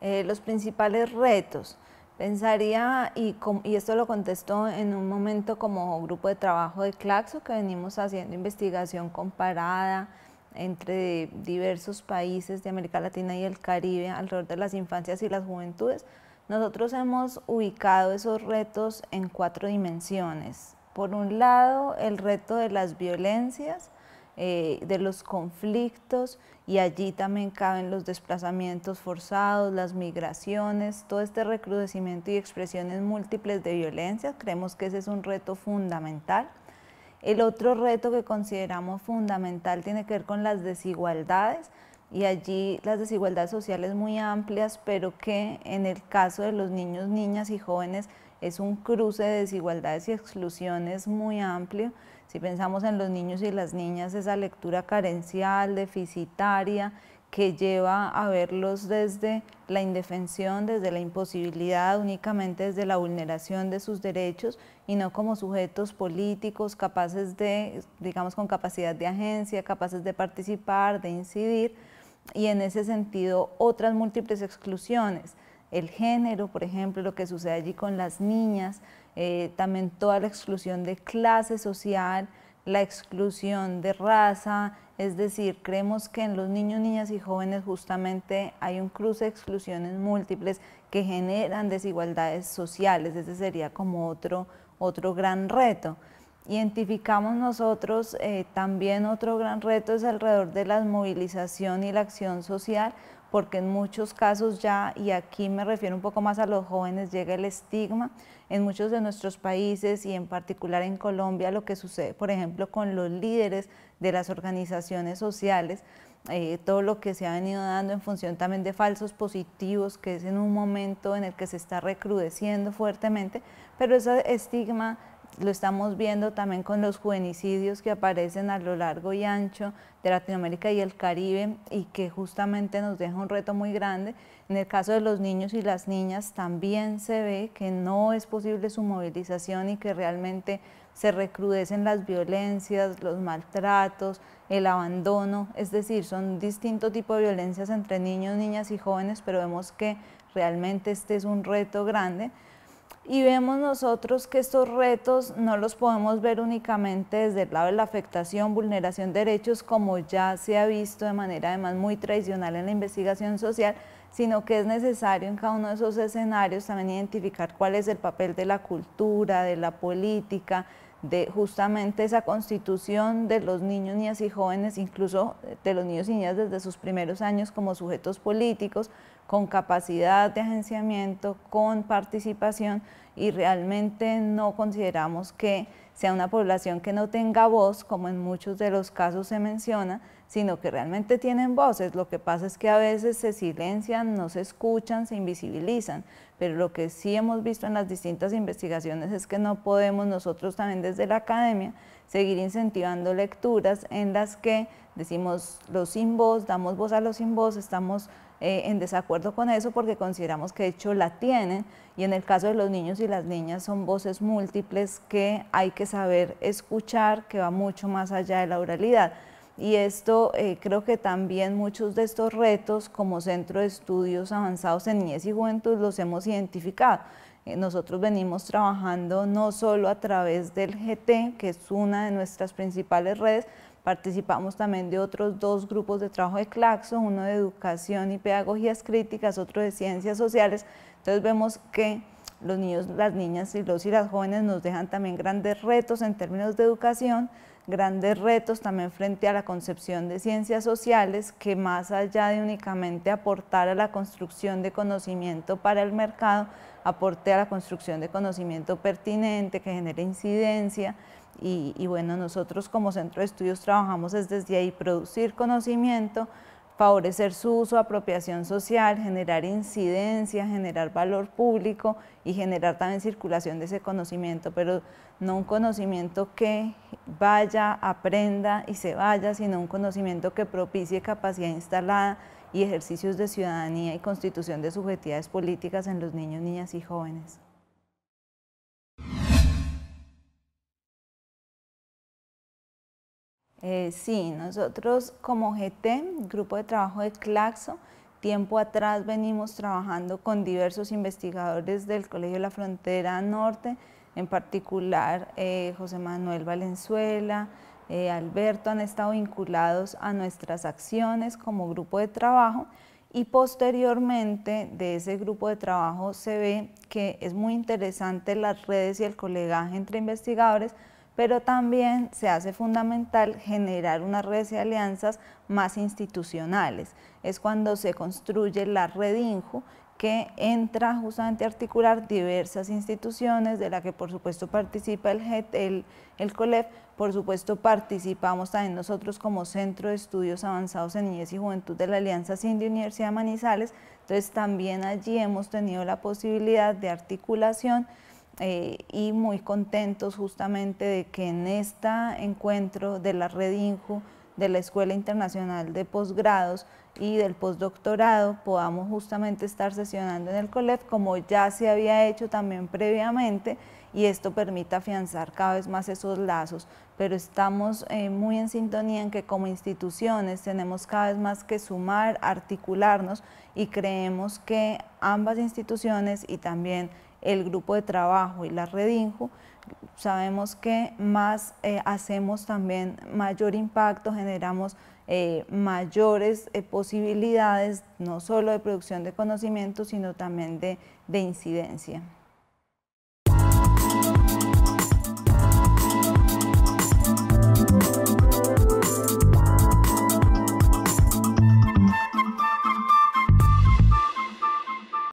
Eh, los principales retos. Pensaría, y, y esto lo contestó en un momento como grupo de trabajo de Claxo, que venimos haciendo investigación comparada entre diversos países de América Latina y el Caribe alrededor de las infancias y las juventudes. Nosotros hemos ubicado esos retos en cuatro dimensiones. Por un lado, el reto de las violencias, eh, de los conflictos y allí también caben los desplazamientos forzados, las migraciones, todo este recrudecimiento y expresiones múltiples de violencia. Creemos que ese es un reto fundamental. El otro reto que consideramos fundamental tiene que ver con las desigualdades y allí las desigualdades sociales muy amplias, pero que en el caso de los niños, niñas y jóvenes es un cruce de desigualdades y exclusiones muy amplio si pensamos en los niños y las niñas, esa lectura carencial, deficitaria, que lleva a verlos desde la indefensión, desde la imposibilidad, únicamente desde la vulneración de sus derechos y no como sujetos políticos capaces de, digamos, con capacidad de agencia, capaces de participar, de incidir y en ese sentido otras múltiples exclusiones. El género, por ejemplo, lo que sucede allí con las niñas, eh, también toda la exclusión de clase social, la exclusión de raza, es decir, creemos que en los niños, niñas y jóvenes justamente hay un cruce de exclusiones múltiples que generan desigualdades sociales, ese sería como otro, otro gran reto. Identificamos nosotros eh, también otro gran reto es alrededor de la movilización y la acción social, porque en muchos casos ya, y aquí me refiero un poco más a los jóvenes, llega el estigma. En muchos de nuestros países y en particular en Colombia, lo que sucede, por ejemplo, con los líderes de las organizaciones sociales, eh, todo lo que se ha venido dando en función también de falsos positivos, que es en un momento en el que se está recrudeciendo fuertemente, pero ese estigma lo estamos viendo también con los juvenicidios que aparecen a lo largo y ancho de Latinoamérica y el Caribe y que justamente nos deja un reto muy grande. En el caso de los niños y las niñas también se ve que no es posible su movilización y que realmente se recrudecen las violencias, los maltratos, el abandono, es decir, son distintos tipos de violencias entre niños, niñas y jóvenes, pero vemos que realmente este es un reto grande y vemos nosotros que estos retos no los podemos ver únicamente desde el lado de la afectación, vulneración de derechos, como ya se ha visto de manera además muy tradicional en la investigación social, sino que es necesario en cada uno de esos escenarios también identificar cuál es el papel de la cultura, de la política, de justamente esa constitución de los niños, niñas y jóvenes, incluso de los niños y niñas desde sus primeros años como sujetos políticos, con capacidad de agenciamiento, con participación y realmente no consideramos que sea una población que no tenga voz, como en muchos de los casos se menciona, sino que realmente tienen voces. Lo que pasa es que a veces se silencian, no se escuchan, se invisibilizan, pero lo que sí hemos visto en las distintas investigaciones es que no podemos nosotros también desde la academia seguir incentivando lecturas en las que decimos los sin voz, damos voz a los sin voz, estamos eh, en desacuerdo con eso porque consideramos que de hecho la tienen y en el caso de los niños y las niñas son voces múltiples que hay que saber escuchar, que va mucho más allá de la oralidad. Y esto eh, creo que también muchos de estos retos como Centro de Estudios Avanzados en Niñez y Juventud los hemos identificado. Eh, nosotros venimos trabajando no solo a través del GT, que es una de nuestras principales redes, Participamos también de otros dos grupos de trabajo de Claxo, uno de educación y pedagogías críticas, otro de ciencias sociales. Entonces vemos que los niños, las niñas y los y las jóvenes nos dejan también grandes retos en términos de educación, grandes retos también frente a la concepción de ciencias sociales que más allá de únicamente aportar a la construcción de conocimiento para el mercado, aporte a la construcción de conocimiento pertinente que genere incidencia, y, bueno, nosotros como centro de estudios trabajamos desde ahí, producir conocimiento, favorecer su uso, apropiación social, generar incidencia, generar valor público y generar también circulación de ese conocimiento, pero no un conocimiento que vaya, aprenda y se vaya, sino un conocimiento que propicie capacidad instalada y ejercicios de ciudadanía y constitución de subjetividades políticas en los niños, niñas y jóvenes. Eh, sí, nosotros como GT, Grupo de Trabajo de Claxo, tiempo atrás venimos trabajando con diversos investigadores del Colegio de la Frontera Norte, en particular eh, José Manuel Valenzuela, eh, Alberto, han estado vinculados a nuestras acciones como grupo de trabajo y posteriormente de ese grupo de trabajo se ve que es muy interesante las redes y el colegaje entre investigadores pero también se hace fundamental generar una red de alianzas más institucionales. Es cuando se construye la red INJU que entra justamente a articular diversas instituciones, de la que por supuesto participa el, e el, el COLEF, por supuesto participamos también nosotros como Centro de Estudios Avanzados en Niñez y Juventud de la Alianza Cindy Universidad de Manizales, entonces también allí hemos tenido la posibilidad de articulación eh, y muy contentos justamente de que en este encuentro de la RedINJU de la Escuela Internacional de Posgrados y del Postdoctorado podamos justamente estar sesionando en el COLEF como ya se había hecho también previamente y esto permite afianzar cada vez más esos lazos, pero estamos eh, muy en sintonía en que como instituciones tenemos cada vez más que sumar, articularnos y creemos que ambas instituciones y también el grupo de trabajo y la redinjo sabemos que más eh, hacemos también mayor impacto, generamos eh, mayores eh, posibilidades no solo de producción de conocimiento, sino también de incidencia.